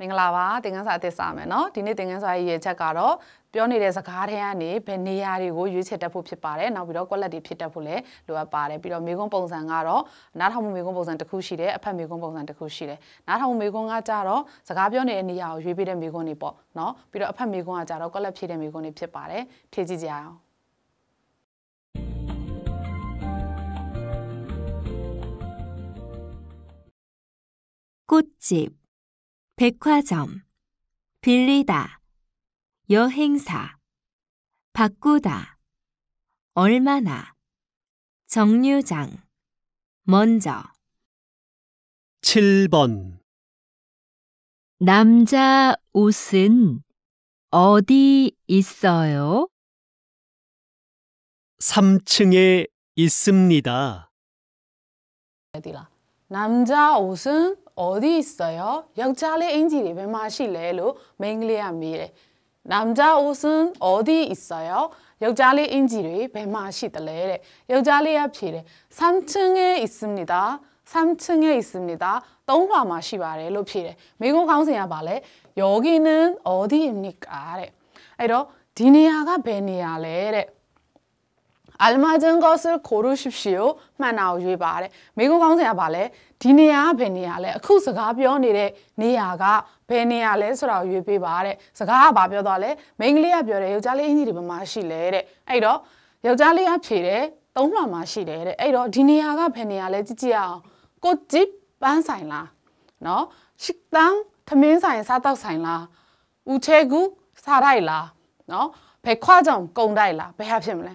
မင်္ဂလာပါသင်ခန်းစာအသစ်စမယ်เนาะဒီနေ့သင်ခန်းစာရဲ့ရည်ချက်ကတော့ပြောနေတဲ့စကားထဲကနေဘယ်နေရာတွေကိုရွေးချယ်တတ်ဖို့ဖြစ်ပါတယ်နောက်ပြီးတော့ quality ဖြစ်တတ်ဖို့လည်းလိုအပ်ပါတယ်ပြီးတော့မေကွန်းပုံစံကတော့နားထောင်မှုမေကွန်းပုံစံတစ်ခုရှိတယ်အဖက်မေကွန်းပုံစံတစ်ခုရှိတယ်နားထောင်မှုမေကွန်းကကြတော့စကားပြောနေတဲ့နေရာကိုရွေးပေးတဲ့မေကွန်းတွေပေါ့เนาะပြီးတော့အဖက်မေကွန်းကကြတော့ quality ဖြစ်တဲ့မေကွန်းတွေဖြစ်ပါတယ်ဖြည့်ကြည့်ကြအောင်꽃집 백화점, 빌리다, 여행사, 바꾸다, 얼마나, 정류장, 먼저. 7번 남자 옷은 어디 있어요? 3층에 있습니다. 어디라? 남자옷은어디있어 요? 여자의인지리왜마실래로맹글리아미 래. 남자옷은어디있어 요? 여자의인지리왜마시더 래. 여자의앞이 래. 3층에있습니 다. 3층에있습니 다. 똥화마시바래로피 래. 미국강세야말 래. 여기는어디입니 까? 래. 이러디니아가베니아 래. almajin gosil korushipshio မှန်တာကိုရွေးပါတယ်မိကုန်းကောင်းစင်ကပါလဲဒီနေရာကဘယ်နေရာလဲအခုစကားပြောနေတဲ့နေရာကဘယ်နေရာလဲဆိုတာကိုရွေးပေးပါတဲ့စကားကဘာပြောသွားလဲမိန်းကလေးကပြောတယ်ယောက်ျားလေးအင်ကြီးတွေဘယ်မှာရှိလဲတဲ့အဲ့တော့ယောက်ျားလေးကဖြေတယ်သုံးလွှာမှာရှိတယ်တဲ့အဲ့တော့ဒီနေရာကဘယ်နေရာလဲကြည့်ကြည့်အောင်ကိုကြည့်ပန်းဆိုင်လားနော်ရှစ်တန်းသမင်းဆိုင်စားတောက်ဆိုင်လားဦးချဲကူစားတိုက်လားနော်ဘယ်ခွာကြောင်ကုံတိုက်လားဘယ်ဟာဖြစ်မလဲ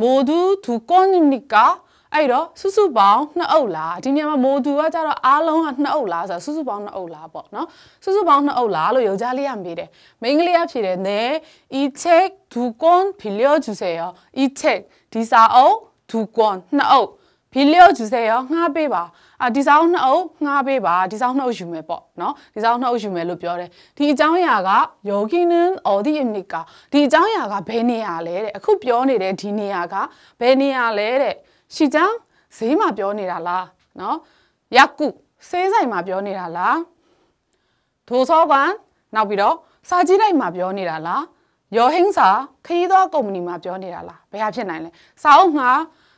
မိုဒူသူကွန်နီကာအဲ့တော့စုစုပေါင်းနှစ်အုပ်လားဒီနေရာမှာမိုသူကကြတော့အားလုံးကနှစ်အုပ်လားဆိုတော့စုစုပေါင်းနှစ်အုပ်လားပေါ့နော်စုစုပေါင်းနှစ်အုပ်လားလို့ယောက်ျားလေးကမေးတယ်မိန်းကလေးကဖြေတယ်နဲဤချက်ဒူကွန်ဖီလျောဂျူဆေယောဤချက်ဒီစာအုပ်ဒူကွန်နှစ်အုပ်ဗီလျော့ဂျူဆဲရောငှားပေးပါအာဒီဆောင်နှုတ်ငှားပေးပါဒီဆောင်နှုတ်ယူမယ်ပေါ့နော်ဒီဆောင်နှုတ်ယူမယ်လို့ပြောတယ်ဒီအကြောင်းအရာကယောဂီနန်အော်ဒီအနိကာဒီအကြောင်းအရာကဘယ်နေရာလဲတဲ့အခုပြောနေတဲ့ဒီနေရာကဘယ်နေရာလဲတဲ့ရှီချောင်းဈေးမှာပြောနေတာလားနော်ယကုစေးဆိုင်မှာပြောနေတာလားဒိုစောကန်နောက်ပြီးတော့စာကြီးလိုက်မှာပြောနေတာလားယောဟင်းစာခရီးသွားကုမ္ပဏီမှာပြောနေတာလားဘယ်ဟာဖြစ်နိုင်လဲစာအုပ်ငှား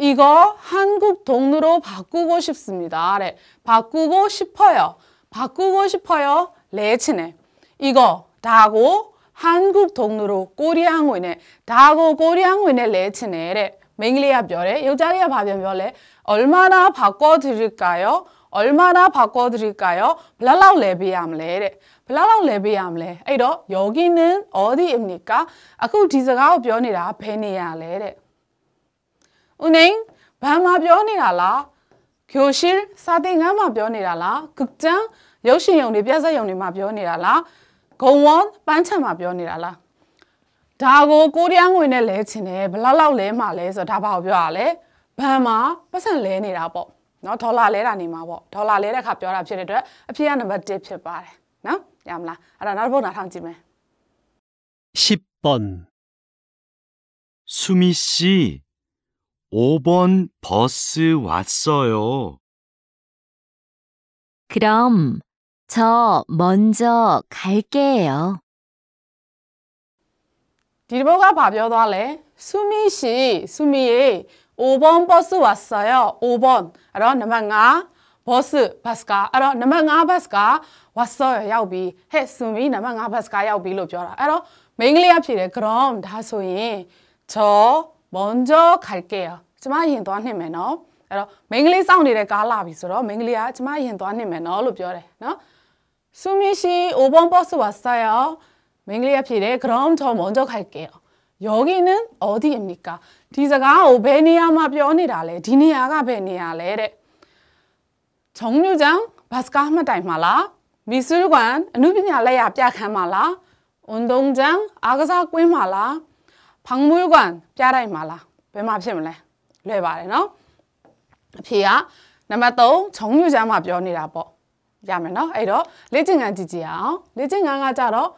이거 한국 동으로 바꾸고 싶습니다. 네. 바꾸고 싶어요. 바꾸고 싶어요. 레츠네 이거 다고 한국 동으로 꼬리항고 있네. 다고 꼬리항고 있네. 레츠네 네. 맹리야 별에 여자리야 바변 비 별에 얼마나 바꿔드릴까요? 얼마나 바꿔드릴까요? 블라라 레비암레 네. 블라라 레비암레 이러 여기는 어디입니까? 아까 디저가 변이라 베니야레 네. ။ဦးနှင်းဘာမှပြောနေတာလား။ဂိုရှီစာသင်ခန်းမှာပြောနေတာလား။ကုတန်ရုပ်ရှင်ရုံတွေပြဿနာရုံတွေမှာပြောနေတာလား။ဂုံဝွန်ပန်းချံမှာပြောနေတာလား။ဒါကိုကိုရီးယားငွေနဲ့လဲချင်တယ်ဘလောက်လောက်လဲမှာလဲဆိုတော့ဒါဘာကိုပြောရလဲ။ဘန်မှာပတ်စံလဲနေတာပေါ့။နော်ဒေါ်လာလဲတာနေမှာပေါ့။ဒေါ်လာလဲတဲ့အခါပြောတာဖြစ်တဲ့အတွက်အဖြစ်ကနံပါတ်1ဖြစ်ပါတယ်။နော်။ရမလား။အဲ့ဒါနောက်တစ်ပုဒ်နားထောင်ကြည့်မယ်။10번수미 씨, 5번 버스 왔어요. 그럼 저 먼저 갈게요. 일보가 밥여달래. 수미 씨, 수미 5번 버스 왔어요. 5번. 알아? 넘어가. 버스, 버스가. 알아? 넘어가, 버스가. 왔어요. 야비 해, 수미, 넘어가, 버스가. 야비로 벼라. 알아? 맹글리아 필요 그럼 다 소인. 저먼저갈게요ကျမရင်သွားနှင်မယ်နော်အဲ့တော့မိန်းကလေးစောင့်နေတဲ့ကားလာပြီဆိုတော့မိန်းကလေးကကျမရင်သွားနှင်မယ်နော်လို့ပြောတယ်နော်ဆူမီရှိအိုဘွန်ပေါ့ဆိုပါဆိုင်အောင်မိန်းကလေးကဖြေတယ် ground တော့먼저갈게요ယောဂီနန်အော်ဒီအမီကာဒီစကားကိုဘယ်နေရာမှာပြောနေတာလဲဒီနေရာကဘယ်နေရာလဲတဲ့ချုံမျိုးချံဘတ်စကားမှတိုင်မှာလားမီဆူကွမ်အနုပညာလက်ရပြခန်းမှာလားဝန်တုံချံအာကစားကွင်းမှာလားဖောင်မွေးကန်ပြတိုက်မှာလားဘယ်မှာဖြစ်မလဲလွယ်ပါတယ်နော်အဖြေကနံပါတ်3ခြုံညွှန်းချမ်းမှာပြောနေတာပေါ့ရမယ်နော်အဲ့တော့လေ့ကျင့်ခန်းကြည့်ကြည့်အောင်လေ့ကျင့်ခန်းကကြတော့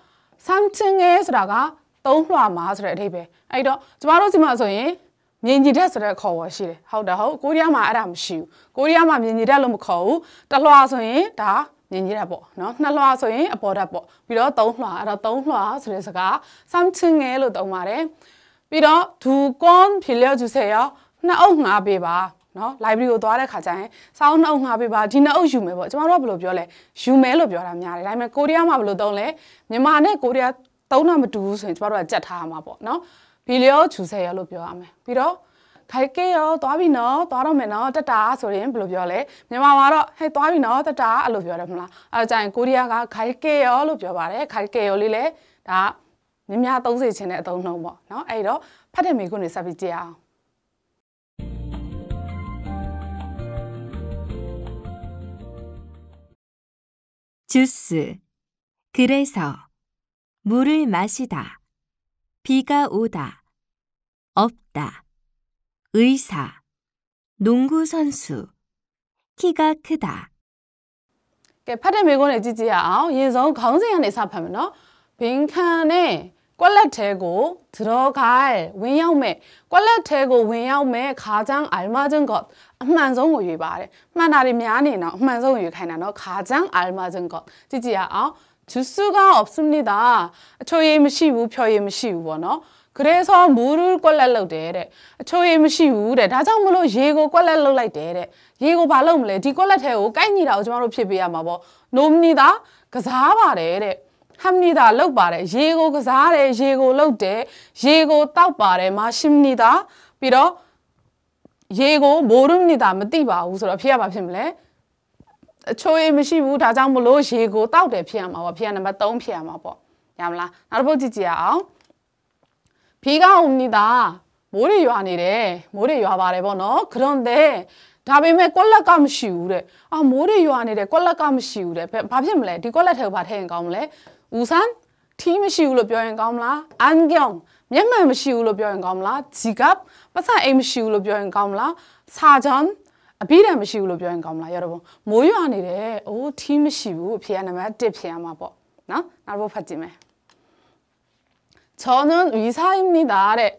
something ငယ်ဆိုတာကသုံးလွှာမှာဆိုတဲ့အဓိပ္ပာယ်အဲ့တော့ကျမတို့ဒီမှာဆိုရင်မြင်ကြည်တဲ့ဆိုတဲ့ခေါ်ဝေါ်ရှိတယ်ဟုတ်တယ်ဟုတ်ကိုရီးယားမှာအဲ့ဒါမရှိဘူးကိုရီးယားမှာမြင်ကြည်တဲ့လို့မခေါ်ဘူးတလွှာဆိုရင်ဒါညင်ကြီးတာပေါ့နော်နှစ်လွှာဆိုရင်အပေါ်ဓာတ် ပေါ့ပြီးတော့သုံးလွှာအဲ့တော့သုံးလွှာဆိုတဲ့စကား something ငယ်လို့သုံးပါတယ်ပြီးတော့ဒူကွန်ဖီလျောကျူဆေရောနှစ်အုပ်ငါပေးပါနော် library ကိုသွားတဲ့ခါကျရင်စောင်းနှုတ်ငါပေးပါဒီနှုတ်ယူမယ်ပေါ့ကျမတို့ကဘယ်လိုပြောလဲယူမယ်လို့ပြောတာများတယ်ဒါပေမဲ့ကိုရီးယားမှာဘယ်လိုသုံးလဲမြန်မာနဲ့ကိုရီးယားသုံးတာမတူဘူးဆိုရင်ကျမတို့ကကြက်ထားရမှာပေါ့နော်ဘီလျောချူဆယ်ရလို့ပြောရမယ်ပြီးတော့ 갈게요သွားပြီနော်သွားတော့မယ်နော်တတာဆိုရင်ဘယ်လိုပြောလဲမြန်မာမှာတော့ဟဲ့သွားပြီနော်တတာအဲ့လိုပြောတယ်မလားအဲ့ကြရင်ကိုရီးယားက갈게요လို့ပြောပါတယ်갈게요လေးလည်းဒါမြများသုံးစေခြင်းတဲ့အသုံးနှုန်းပေါ့နော်အဲ့တော့ဖတ်တဲ့မိခွန်းတွေဆက်ပြီးကြည့်အောင်주스그래서물을마시다비가오다없다 의사, 농구 선수, 키가 크다. 파란 매건의 지지야. 예전 강생한 대사하면 빈칸에 꼴렛 대고 들어갈 웬야오매 꼴렛 대고 웬야오매 가장 알맞은 것 만성 우유 말해 만아리 미안이나 만성 우유 가이나 가장 알맞은 것 지지야 주스가 없습니다 초임 시우 표임 시우 ဂရေဆောမူရူကွက်လက်လုတ်တယ်တဲ့အချိုးရေမရှိဘူးတဲ့ဒါကြောင့်မလို့ရေကိုကွက်လက်လုတ်လိုက်တယ်တဲ့ရေကိုဘာလုပ်မလဲဒီကွက်လက်ထဲကိုကိုက်ညီတာကိုကျမတို့ဖြစ်ပေးရမှာပေါ့နိုမနီတာကစားပါတယ်တဲ့ဟမ်နီတာလုတ်ပါတယ်ရေကိုကစားတယ်ရေကိုလုတ်တယ်ရေကိုတောက်ပါတယ်မာရှင်နီတာပြီးတော့ရေကိုမိုးရုံနီတာမသိပါဘူးဆိုတော့အဖေကဘာဖြစ်မလဲအချိုးရေမရှိဘူးဒါကြောင့်မလို့ရေကိုတောက်တယ်ဖြစ်ရမှာပေါ့ဖေကနံပါတ်3ဖြစ်ရမှာပေါ့ရမလားနောက်တစ်ပုတ်ကြည့်ကြရအောင်비가옵니다မိုးတွေရွာနေတယ်မိုးတွေရွာပါတယ်ပေါ့နော်ခရွန်တဲ့ဒါပေမဲ့ကွက်လက်ကမရှိဘူးတဲ့အာမိုးတွေရွာနေတယ်ကွက်လက်ကမရှိဘူးတဲ့ဘာဖြစ်မလဲဒီကွက်လက်ထဲကိုဘာထည့်ရင်ကောင်းမလဲဦးဆန်းထီးမရှိဘူးလို့ပြောရင်ကောင်းမလားအန်ကျောင်းမျက်မှန်မရှိဘူးလို့ပြောရင်ကောင်းမလားဂျီကပ်ပတ်စံအိမ်မရှိဘူးလို့ပြောရင်ကောင်းမလားစာဂျန်အပြီးတံမရှိဘူးလို့ပြောရင်ကောင်းမလားရတော့မိုးရွာနေတယ်အိုးထီးမရှိဘူးအဖေကနံပါတ်1ဖြစ်ရမှာပေါ့နော်နောက်တစ်ခုဖတ်ကြည့်မယ်저는의사입니 다. တဲ့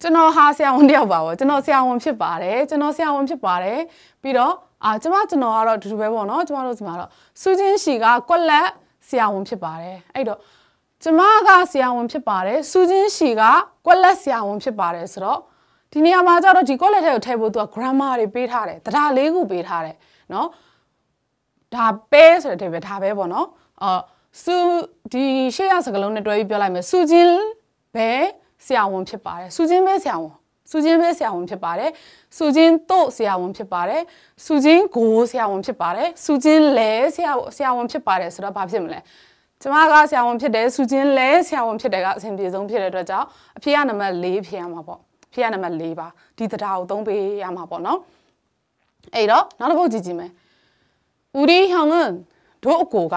ကျွန်တော်ဟာဆရာဝန်တယောက်ပါဗောကျွန်တော်ဆရာဝန်ဖြစ်ပါတယ်ကျွန်တော်ဆရာဝန်ဖြစ်ပါတယ်ပြီးတော့အာကျမကျွန်တော်ကတော့ဒီလိုပဲပေါ့နော်ကျမတို့ဒီမှာတော့စူးချင်းရှီကကွက်လက်ဆရာဝန်ဖြစ်ပါတယ်အဲ့တော့ကျမကဆရာဝန်ဖြစ်ပါတယ်စူးချင်းရှီကကွက်လက်ဆရာဝန်ဖြစ်ပါတယ်ဆိုတော့ဒီနေရာမှာကျတော့ဒီကွက်လက်ထဲကိုထည့်ဖို့သူက grammar တွေပေးထားတယ်တရားလေးခုပေးထားတယ်နော်ဒါပဲဆိုတဲ့အထိပဲဒါပဲပေါ့နော်အော်စူဒီရှေ့ရစကလုံးနဲ့တွဲပြီးပြောလိုက်မယ်စူချင်းပဲဆရာဝန်ဖြစ်ပါတယ်စူချင်းပဲဆရာဝန်စူချင်းပဲဆရာဝန်ဖြစ်ပါတယ်စူချင်းတို့ဆရာဝန်ဖြစ်ပါတယ်စူချင်းကိုဆရာဝန်ဖြစ်ပါတယ်စူချင်းလဲဆရာဆရာဝန်ဖြစ်ပါတယ်ဆိုတော့ဘာဖြစ်မလဲကျမကဆရာဝန်ဖြစ်တယ်စူချင်းလဲဆရာဝန်ဖြစ်တယ်ကအဆင်ပြေဆုံးဖြစ်တဲ့အတွက်ကြောင့်အဖေကနံပါတ်၄ဖြစ်ရမှာပေါ့အဖေကနံပါတ်၄ပါဒီတရားကိုသုံးပေးရမှာပေါ့နော်အဲ့တော့နောက်တစ်ပုဒ်ကြည့်ကြည့်မယ်우리형은도고가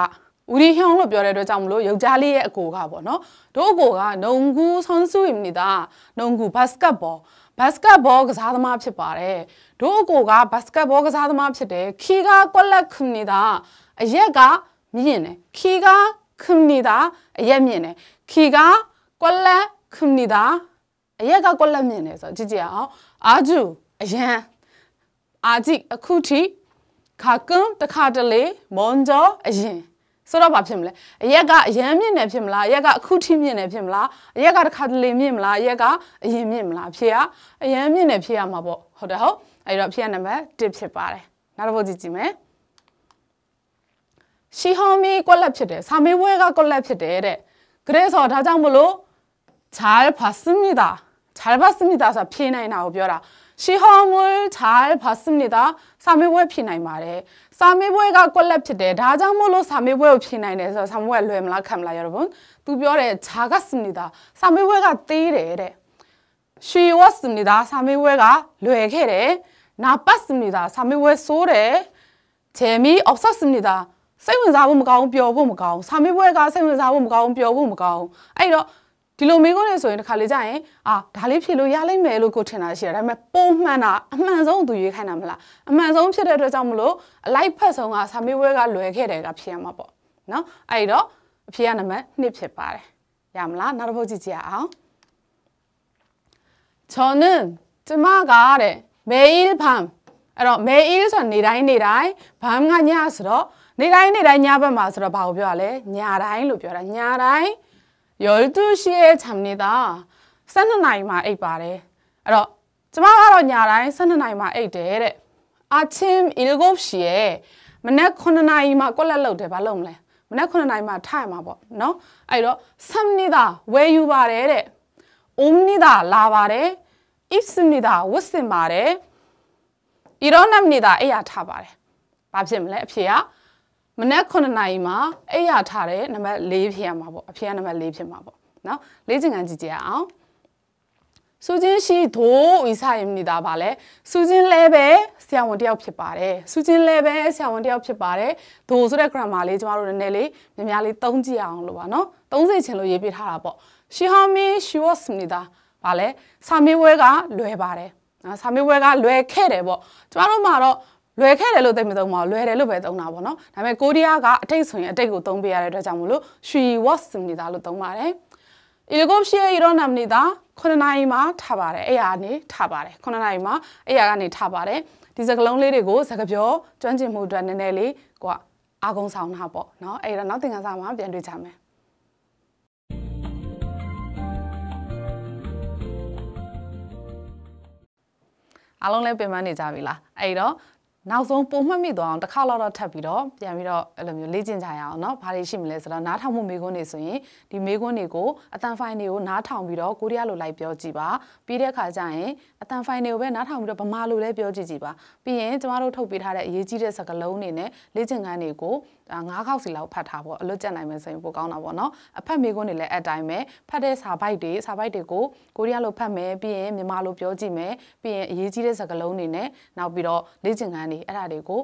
우리형လို့ပြောတဲ့အတွက်ကြောင့်မလို့ယောက်ျားလေးရဲ့အကိုကပေါ့နော်တို့အကိုကနုံကူဆွန်ဆူအင်နေတာနုံကူဘတ်စကတ်ဘောဘတ်စကတ်ဘောကစားသမားဖြစ်ပါတယ်တို့အကိုကဘတ်စကတ်ဘောကစားသမားဖြစ်တယ်ခီကကွက်လက်ခမနေတာအရက်ကမြင့်တယ်ခီကခမနေတာအရက်မြင့်တယ်ခီကကွက်လက်ခမနေတာအရက်ကကွက်လက်မြင့်တယ်ဆိုတော့ကြည့်ကြအောင်အာဂျူအရန်အာဂျီအခုထိခါကွန်းတခါတလေမွန်ကြောအရင်ဆိုတော့ဘာဖြစ်မလဲအရက်ကအရန်မြင့်နေဖြစ်မလားအရက်ကအခုထိမြင့်နေဖြစ်မလားအရက်ကတစ်ခါတလေမြင့်မလားအရက်ကအရင်မြင့်မလားဖြေရအရန်မြင့်နေဖြေရမှာပေါ့ဟုတ်တယ်ဟုတ်အဲ့တော့ဖြေရနံပါတ်1ဖြစ်ပါတယ်နောက်တစ်ပုဒ်ကြည့်ကြည့်မယ်ရှီဟောင်းမီကွက်လက်ဖြစ်တယ်ဆာမေးဝဲကကွက်လက်ဖြစ်တယ်တဲ့ကရဲဆိုဒါကြောင့်မလို့잘봤습니다잘봤습니다ဆိုဖြေနိုင်တာကိုပြောတာရှီဟောင်းမူ잘봤습니다ဆာမေးဝဲဖြေနိုင်ပါတယ်စာမေးပွဲက collab ဖြစ်တယ်ဒါကြောင့်မို့လို့စာမေးပွဲကိုဖြေနိုင်တယ်ဆိုတော့စာမေးပွဲလွယ်မလားခံမလား여러분သူပြောတယ်ဂျာကစနီတာစာမေးပွဲကသေးတယ်တဲ့ရွှေဝတ်စနီတာစာမေးပွဲကလွယ်ခဲ့တယ်နာပတ်စနီတာစာမေးပွဲဆိုးတယ်ဂျေမီအော့ဆတ်စနီတာစိတ်ဝင်စားဖို့မကောင်းပျော်ဖို့မကောင်းစာမေးပွဲကစိတ်ဝင်စားဖို့မကောင်းပျော်ဖို့မကောင်းအဲ့တော့ဒီလိုမေးခွန်းနဲ့ဆိုရင်တစ်ခါလေကြာရင်အာဒါလေးဖြေလို့ရလိမ့်မယ်လို့ကိုထင်တာရှိတာဒါပေမဲ့ပုံမှန်တာအမှန်ဆုံးသူရွေးခိုင်းတာမလားအမှန်ဆုံးဖြစ်တဲ့အတွက်ကြောင့်မလို့အလိုက်ဖက်ဆုံးကစာမေးပွဲကလွယ်ခဲ့တယ်ကဖြေရမှာပေါ့နော်အဲ့တော့အဖြေကနံပါတ်1ဖြစ်ပါတယ်ရမလားနောက်တစ်ပုဒ်ကြည့်ကြအောင်저는제마가래매일밤အဲ့တော့ mail ဆိုနေတိုင်းနေတိုင်းဘာမှညဆိုတော့နေတိုင်းနေတိုင်းညဘက်မှာဆိုတော့ဘာကိုပြောရလဲညတိုင်းလို့ပြောတာညတိုင်း12시에잡니 다. 12나이마에이바 래. 그래서저만알아냐라이12나이마에이데 래. 아침7시에맨날9나이마꼴라럭데바럭 래. 맨날9나이마타야마 뭐. 너? 아이로삽니 다. 왜유바래 래. 옵니 다. 라바 래. 입습니 다. 웃음바 래. 일어납니 다. 에야타바 래. ဘာဖြစ်မလဲအဖြေကမနက်9နာရီမှာအိပ်ရထားတဲ့နံပါတ်4ဖြစ်ရမှာပေါ့အဖေကနံပါတ်4ဖြစ်မှာပေါ့နော်လေ့ကျင့်ခန်းကြည့်ကြရအောင်စုချင်းရှိဒိုးဝိဆိုင်မိတာပါလေစုချင်းလဲပဲဆရာဝန်တယောက်ဖြစ်ပါတယ်စုချင်းလဲပဲဆရာဝန်တယောက်ဖြစ်ပါတယ်ဒိုးဆိုတဲ့ grammar လေးကျမတို့နည်းနည်းလေးများများလေးသုံးကြည့်အောင်လို့ပါနော်သုံးစေချင်လို့ရေးပြထားတာပေါ့ she how me she was မိတာပါလေစာမေးပွဲကလွယ်ပါတယ်နော်စာမေးပွဲကလွယ်ခဲ့တယ်ပေါ့ကျမတို့မှာတော့လွယ်ခဲ့တယ်လို့သိမသုံးပါဘူးလွယ်တယ်လို့ပဲသုံးတာပေါ့နော်ဒါပေမဲ့ကိုရီးယားကအတိတ်ဆိုရင်အတိတ်ကိုသုံးပေးရတဲ့အတွက်ကြောင့်မို့လို့ရွှီဝတ်စနီတာလို့သုံးပါတယ်အီလီဂိုရှီယေရောနမ်နီတာ9နာရီမှာထပါတယ်အဲ့ရကနေထပါတယ်9နာရီမှာအဲ့ရကနေထပါတယ်ဒီစကလုံးလေးတွေကိုစကပြောကျွမ်းကျင်မှုအတွက်နည်းနည်းလေးကိုကအာကုံဆောင်တာပေါ့နော်အဲ့ဒါနောက်သင်ခန်းစာမှာပြန်တွေ့ကြမယ်အားလုံးလည်းပင်ပန်းနေကြပြီလားအဲ့တော့နောက်ဆုံးပုံမှတ်မိသွားအောင်တစ်ခါလောက်တော့ထပ်ပြီးတော့ပြန်ပြီးတော့အဲ့လိုမျိုးလေ့ကျင့်ကြရအောင်เนาะဘာတွေရှိမလဲဆိုတော့နားထောင်မှုမေးခွန်းတွေဆိုရင်ဒီမေးခွန်းတွေကိုအတန်ဖိုင်တွေကိုနားထောင်ပြီးတော့ကိုရီးယားလိုလိုက်ပြောကြည့်ပါပြီးတဲ့အခါကျရင်အတန်ဖိုင်တွေကိုပဲနားထောင်ပြီးတော့ဗမာလိုလည်းပြောကြည့်ကြည့်ပါပြီးရင်ကျမတို့ထုတ်ပေးထားတဲ့အရေးကြီးတဲ့စကားလုံးတွေနဲ့လေ့ကျင့်ခန်းတွေကို9ခေါက်စီလောက်ဖတ်ထားပေါ့အလွတ်ကျက်နိုင်မယ်ဆိုရင်ပိုကောင်းတာပေါ့နော်အဖတ်မိကွန်းတွေလည်းအတိုင်းပဲဖတ်တဲ့စာပိုက်တွေစာပိုက်တွေကိုကိုရီးယားလိုဖတ်မယ်ပြီးရင်မြန်မာလိုပြောကြည့်မယ်ပြီးရင်အရေးကြီးတဲ့စကားလုံးတွေနဲ့နောက်ပြီးတော့လေ့ကျင့်ခန်းတွေအဲ့ဒါတွေကို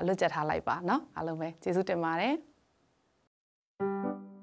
အလွတ်ကျက်ထားလိုက်ပါနော်အားလုံးပဲကျေးဇူးတင်ပါတယ် thank you